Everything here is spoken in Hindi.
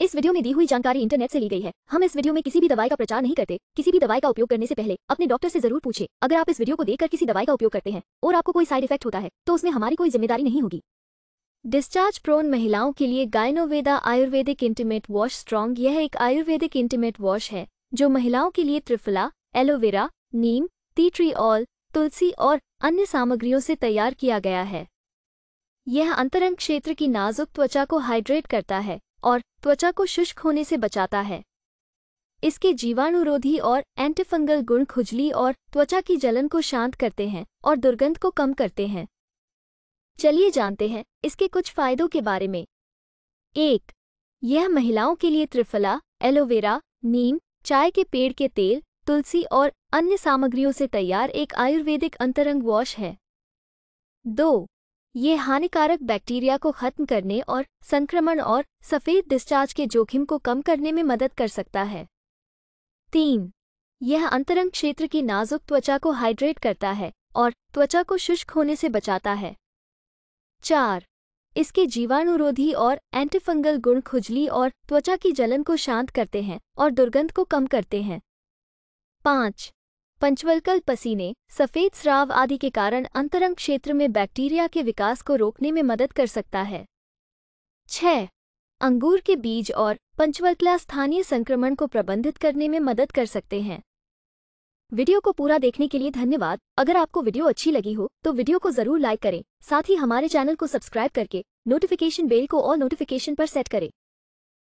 इस वीडियो में दी हुई जानकारी इंटरनेट से ली गई है हम इस वीडियो में किसी भी दवाई का प्रचार नहीं करते किसी भी दवाई का उपयोग करने से पहले अपने डॉक्टर से जरूर पूछे अगर आप इस वीडियो को देखकर किसी दवाई का उपयोग करते हैं और आपको कोई साइड इफेक्ट होता है तो उसमें हमारी कोई जिम्मेदारी नहीं होगी डिस्चार्ज प्रोन महिलाओं के लिए Gynoveda Ayurvedic intimate wash strong यह एक आयुर्वेदिक इंटीमेट वॉश है जो महिलाओं के लिए triphala aloe vera neem tea tree oil tulsi और अन्य सामग्रियों से तैयार किया गया है यह अंतरंग क्षेत्र की नाजुक त्वचा को हाइड्रेट करता है और त्वचा को शुष्क होने से बचाता है इसके जीवाणुरोधी और एंटीफंगल गुण खुजली और त्वचा की जलन को शांत करते हैं और दुर्गंध को कम करते हैं चलिए जानते हैं इसके कुछ फायदों के बारे में एक यह महिलाओं के लिए त्रिफला एलोवेरा नीम चाय के पेड़ के तेल तुलसी और अन्य सामग्रियों से तैयार एक आयुर्वेदिक अंतरंग वॉश है दो ये हानिकारक बैक्टीरिया को खत्म करने और संक्रमण और सफ़ेद डिस्चार्ज के जोखिम को कम करने में मदद कर सकता है तीन यह अंतरंग क्षेत्र की नाजुक त्वचा को हाइड्रेट करता है और त्वचा को शुष्क होने से बचाता है चार इसके जीवाणुरोधी और एंटीफंगल गुण खुजली और त्वचा की जलन को शांत करते हैं और दुर्गंध को कम करते हैं पाँच पंचवलकल पसीने सफ़ेद स्राव आदि के कारण अंतरंग क्षेत्र में बैक्टीरिया के विकास को रोकने में मदद कर सकता है छह अंगूर के बीज और पंचवल्कला स्थानीय संक्रमण को प्रबंधित करने में मदद कर सकते हैं वीडियो को पूरा देखने के लिए धन्यवाद अगर आपको वीडियो अच्छी लगी हो तो वीडियो को जरूर लाइक करें साथ ही हमारे चैनल को सब्सक्राइब करके नोटिफिकेशन बेल को ऑल नोटिफिकेशन पर सेट करें